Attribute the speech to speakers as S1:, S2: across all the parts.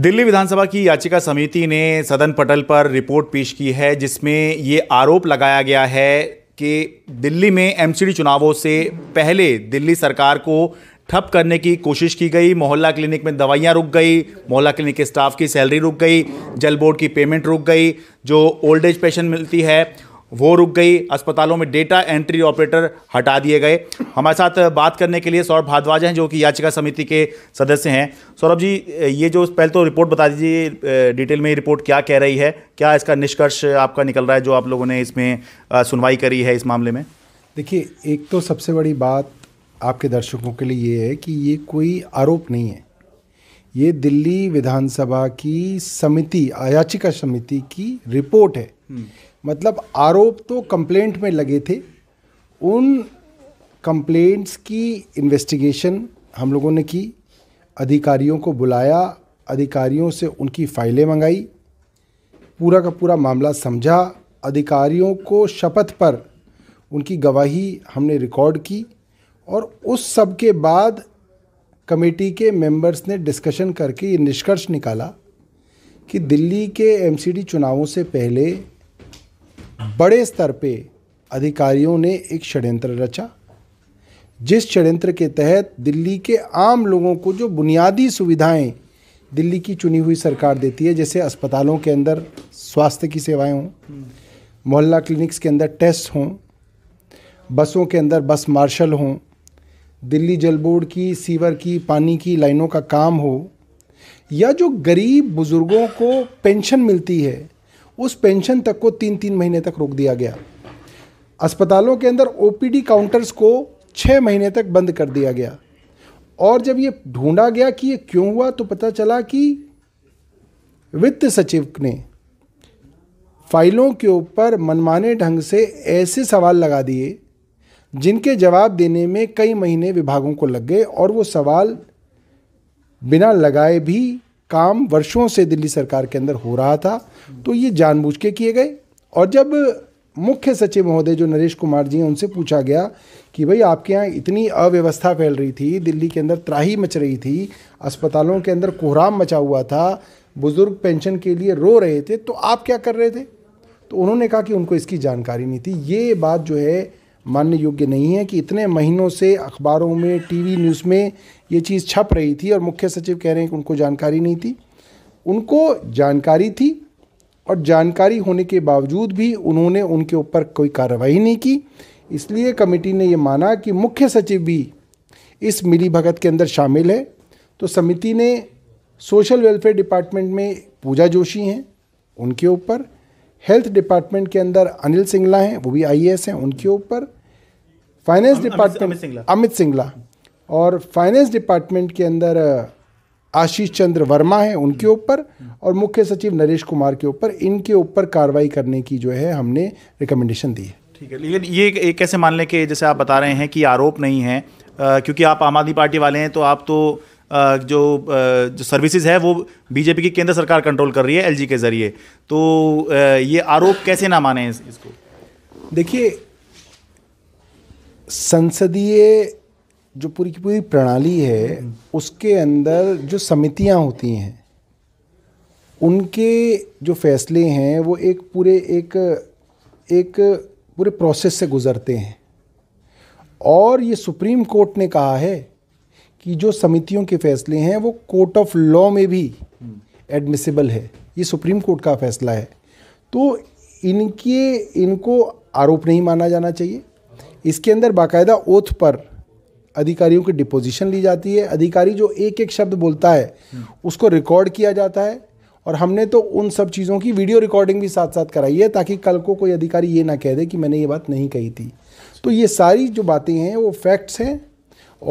S1: दिल्ली विधानसभा की याचिका समिति ने सदन पटल पर रिपोर्ट पेश की है जिसमें ये आरोप लगाया गया है कि दिल्ली में एमसीडी चुनावों से पहले दिल्ली सरकार को ठप करने की कोशिश की गई मोहल्ला क्लिनिक में दवाइयाँ रुक गई मोहल्ला क्लिनिक के स्टाफ की सैलरी रुक गई जल बोर्ड की पेमेंट रुक गई जो ओल्ड एज पेंशन मिलती है वो रुक गई अस्पतालों में डेटा एंट्री ऑपरेटर हटा दिए गए हमारे साथ बात करने के लिए सौरभ भारद्वाज हैं जो कि याचिका समिति के सदस्य हैं सौरभ जी ये जो पहले तो रिपोर्ट बता दीजिए डिटेल में रिपोर्ट क्या कह रही है क्या इसका निष्कर्ष आपका निकल रहा है जो आप लोगों ने इसमें सुनवाई करी है इस मामले में
S2: देखिए एक तो सबसे बड़ी बात आपके दर्शकों के लिए ये है कि ये कोई आरोप नहीं है ये दिल्ली विधानसभा की समिति याचिका समिति की रिपोर्ट है हम्म। मतलब आरोप तो कंप्लेंट में लगे थे उन कंप्लेंट्स की इन्वेस्टिगेशन हम लोगों ने की अधिकारियों को बुलाया अधिकारियों से उनकी फाइलें मंगाई पूरा का पूरा मामला समझा अधिकारियों को शपथ पर उनकी गवाही हमने रिकॉर्ड की और उस सब के बाद कमेटी के मेंबर्स ने डिस्कशन करके ये निष्कर्ष निकाला कि दिल्ली के एमसीडी चुनावों से पहले बड़े स्तर पे अधिकारियों ने एक षड्यंत्र रचा जिस षड्यंत्र के तहत दिल्ली के आम लोगों को जो बुनियादी सुविधाएं दिल्ली की चुनी हुई सरकार देती है जैसे अस्पतालों के अंदर स्वास्थ्य की सेवाएं हों मोहल्ला क्लिनिक्स के अंदर टेस्ट हों बसों के अंदर बस मार्शल हों दिल्ली जल बोर्ड की सीवर की पानी की लाइनों का काम हो या जो गरीब बुज़ुर्गों को पेंशन मिलती है उस पेंशन तक को तीन तीन महीने तक रोक दिया गया अस्पतालों के अंदर ओपीडी काउंटर्स को छः महीने तक बंद कर दिया गया और जब ये ढूंढा गया कि ये क्यों हुआ तो पता चला कि वित्त सचिव ने फाइलों के ऊपर मनमाने ढंग से ऐसे सवाल लगा दिए जिनके जवाब देने में कई महीने विभागों को लग गए और वो सवाल बिना लगाए भी काम वर्षों से दिल्ली सरकार के अंदर हो रहा था तो ये जानबूझ के किए गए और जब मुख्य सचिव महोदय जो नरेश कुमार जी हैं उनसे पूछा गया कि भाई आपके यहाँ इतनी अव्यवस्था फैल रही थी दिल्ली के अंदर त्राही मच रही थी अस्पतालों के अंदर कोहराम मचा हुआ था बुज़ुर्ग पेंशन के लिए रो रहे थे तो आप क्या कर रहे थे तो उन्होंने कहा कि उनको इसकी जानकारी नहीं थी ये बात जो है मानने योग्य नहीं है कि इतने महीनों से अखबारों में टीवी न्यूज़ में ये चीज़ छप रही थी और मुख्य सचिव कह रहे हैं कि उनको जानकारी नहीं थी उनको जानकारी थी और जानकारी होने के बावजूद भी उन्होंने उनके ऊपर कोई कार्रवाई नहीं की इसलिए कमेटी ने ये माना कि मुख्य सचिव भी इस मिली भगत के अंदर शामिल है तो समिति ने सोशल वेलफेयर डिपार्टमेंट में पूजा जोशी हैं उनके ऊपर हेल्थ डिपार्टमेंट के अंदर अनिल सिंगला हैं वो भी आई हैं उनके ऊपर फाइनेंस डिपार्टमेंट अमित सिंगला और फाइनेंस डिपार्टमेंट के अंदर आशीष चंद्र वर्मा है उनके हम्म। ऊपर और मुख्य सचिव नरेश कुमार के ऊपर इनके ऊपर कार्रवाई करने की जो है हमने रिकमेंडेशन दी है
S1: ठीक है लेकिन ये एक कैसे मान लें कि जैसे आप बता रहे हैं कि आरोप नहीं है आ, क्योंकि आप आम आदमी पार्टी वाले हैं तो आप तो आ, जो आ, जो सर्विसेज है वो बीजेपी की केंद्र सरकार कंट्रोल कर रही है एलजी के ज़रिए तो ये आरोप कैसे ना माने इसको
S2: देखिए संसदीय जो पूरी की पूरी प्रणाली है उसके अंदर जो समितियां होती हैं उनके जो फैसले हैं वो एक पूरे एक एक पूरे प्रोसेस से गुज़रते हैं और ये सुप्रीम कोर्ट ने कहा है कि जो समितियों के फैसले हैं वो कोर्ट ऑफ लॉ में भी एडमिसिबल है ये सुप्रीम कोर्ट का फैसला है तो इनके इनको आरोप नहीं माना जाना चाहिए इसके अंदर बाकायदा ओथ पर अधिकारियों की डिपोजिशन ली जाती है अधिकारी जो एक एक शब्द बोलता है उसको रिकॉर्ड किया जाता है और हमने तो उन सब चीज़ों की वीडियो रिकॉर्डिंग भी साथ साथ कराई है ताकि कल को कोई अधिकारी ये ना कह दे कि मैंने ये बात नहीं कही थी तो ये सारी जो बातें हैं वो फैक्ट्स हैं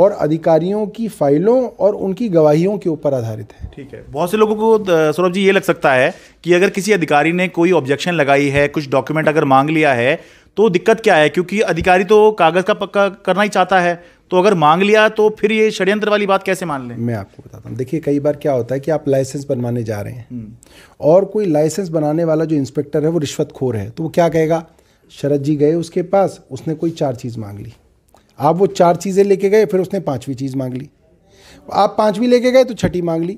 S2: और अधिकारियों की फाइलों और उनकी गवाहियों के ऊपर आधारित है
S1: ठीक है बहुत से लोगों को सौरभ जी ये लग सकता है कि अगर किसी अधिकारी ने कोई ऑब्जेक्शन लगाई है कुछ डॉक्यूमेंट अगर मांग लिया है तो दिक्कत क्या है क्योंकि अधिकारी तो कागज़ का पक्का करना ही चाहता है तो अगर मांग लिया तो फिर ये षड्यंत्र वाली बात कैसे मान लें
S2: मैं आपको बताता हूँ देखिए कई बार क्या होता है कि आप लाइसेंस बनवाने जा रहे हैं हम्म। और कोई लाइसेंस बनाने वाला जो इंस्पेक्टर है वो रिश्वतखोर है तो वो क्या कहेगा शरद जी गए उसके पास उसने कोई चार चीज़ मांग ली आप वो चार चीज़ें लेके गए फिर उसने पाँचवीं चीज़ मांग ली आप पाँचवीं लेके गए तो छठी मांग ली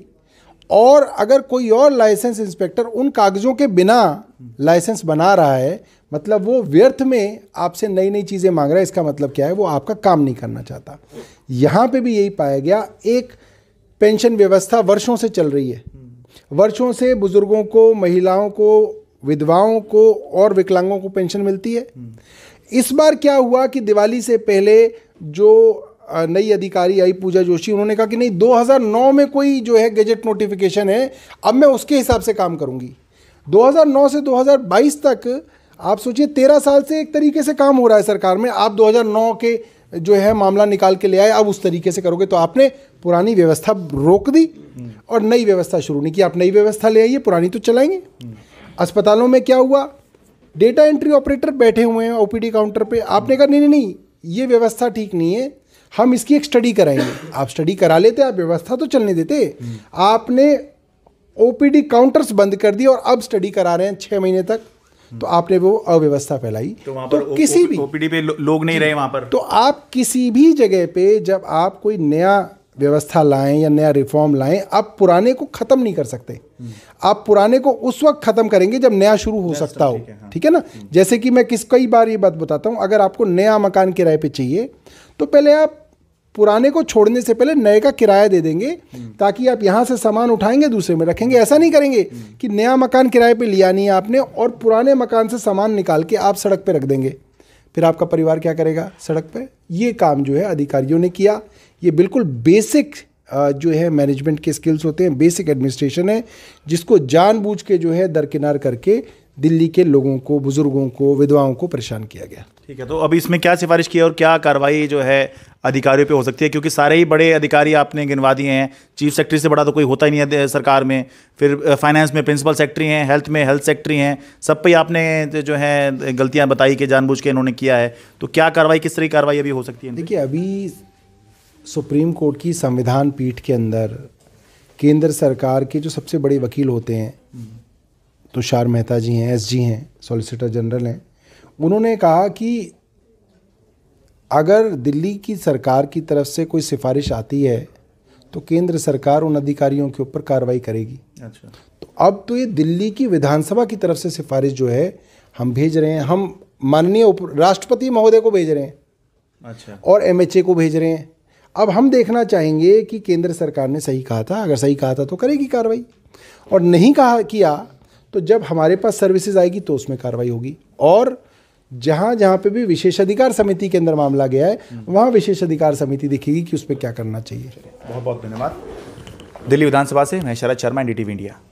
S2: और अगर कोई और लाइसेंस इंस्पेक्टर उन कागज़ों के बिना लाइसेंस बना रहा है मतलब वो व्यर्थ में आपसे नई नई चीज़ें मांग रहा है इसका मतलब क्या है वो आपका काम नहीं करना चाहता यहाँ पे भी यही पाया गया एक पेंशन व्यवस्था वर्षों से चल रही है वर्षों से बुज़ुर्गों को महिलाओं को विधवाओं को और विकलांगों को पेंशन मिलती है इस बार क्या हुआ कि दिवाली से पहले जो नई अधिकारी आई पूजा जोशी उन्होंने कहा कि नहीं 2009 में कोई जो है गजट नोटिफिकेशन है अब मैं उसके हिसाब से काम करूंगी 2009 से 2022 तक आप सोचिए तेरह साल से एक तरीके से काम हो रहा है सरकार में आप 2009 के जो है मामला निकाल के ले आए अब उस तरीके से करोगे तो आपने पुरानी व्यवस्था रोक दी और नई व्यवस्था शुरू नहीं की आप नई व्यवस्था ले आइए पुरानी तो चलाएंगे अस्पतालों में क्या हुआ डेटा एंट्री ऑपरेटर बैठे हुए हैं ओपीडी काउंटर पे आपने कहा नहीं नहीं नहीं ये व्यवस्था ठीक नहीं है हम इसकी एक स्टडी कराएंगे आप स्टडी करा लेते आप व्यवस्था तो चलने देते आपने ओपीडी काउंटर्स बंद कर दिए और अब स्टडी करा रहे हैं छः महीने तक तो आपने वो अव्यवस्था फैलाई तो, तो पर किसी भी
S1: ओपीडी पे लोग नहीं रहे वहां पर तो
S2: आप किसी भी जगह पे जब आप कोई नया व्यवस्था लाएं या नया रिफॉर्म लाएं आप पुराने को ख़त्म नहीं कर सकते आप पुराने को उस वक्त ख़त्म करेंगे जब नया शुरू हो सकता हो ठीक है ना जैसे कि मैं किस कई बार ये बात बताता हूँ अगर आपको नया मकान किराए पे चाहिए तो पहले आप पुराने को छोड़ने से पहले नए का किराया दे देंगे ताकि आप यहाँ से सामान उठाएंगे दूसरे में रखेंगे ऐसा नहीं करेंगे कि नया मकान किराए पे लिया नहीं आपने और पुराने मकान से सामान निकाल के आप सड़क पे रख देंगे फिर आपका परिवार क्या करेगा सड़क पे ये काम जो है अधिकारियों ने किया ये बिल्कुल बेसिक जो है मैनेजमेंट के स्किल्स होते हैं बेसिक एडमिनिस्ट्रेशन है जिसको जानबूझ के जो है दरकिनार करके दिल्ली के लोगों को बुजुर्गों को विधवाओं को परेशान किया गया
S1: ठीक है तो अभी इसमें क्या सिफारिश की है और क्या कार्रवाई जो है अधिकारियों पे हो सकती है क्योंकि सारे ही बड़े अधिकारी आपने गिनवा दिए हैं चीफ सेक्रेटरी से बड़ा तो कोई होता ही नहीं है सरकार में फिर फाइनेंस में प्रिंसिपल सेक्रेटरी हैं हेल्थ में हेल्थ सेक्रेटरी हैं सब पे ही आपने जो है गलतियाँ बताई कि जानबूझ के इन्होंने किया है तो क्या कार्रवाई किस तरह की कार्रवाई अभी हो सकती है देखिए अभी
S2: सुप्रीम कोर्ट की संविधान पीठ के अंदर केंद्र सरकार के जो सबसे बड़े वकील होते हैं हम्म। तुषार मेहता जी हैं एस जी हैं सॉलिसिटर जनरल हैं उन्होंने कहा कि अगर दिल्ली की सरकार की तरफ से कोई सिफारिश आती है तो केंद्र सरकार उन अधिकारियों के ऊपर कार्रवाई करेगी अच्छा तो अब तो ये दिल्ली की विधानसभा की तरफ से सिफारिश जो है हम भेज रहे हैं हम माननीय उप राष्ट्रपति महोदय को भेज रहे हैं अच्छा और एम को भेज रहे हैं अब हम देखना चाहेंगे कि केंद्र सरकार ने सही कहा था अगर सही कहा था तो करेगी कार्रवाई और नहीं कहा किया तो जब हमारे पास सर्विसेज आएगी तो उसमें कार्रवाई होगी और जहां जहां पे भी विशेषाधिकार समिति के अंदर मामला गया है विशेष विशेषाधिकार समिति दिखेगी कि पर क्या करना चाहिए बहुत बहुत धन्यवाद
S1: दिल्ली विधानसभा से मैं शरद शर्मा डी इंडिया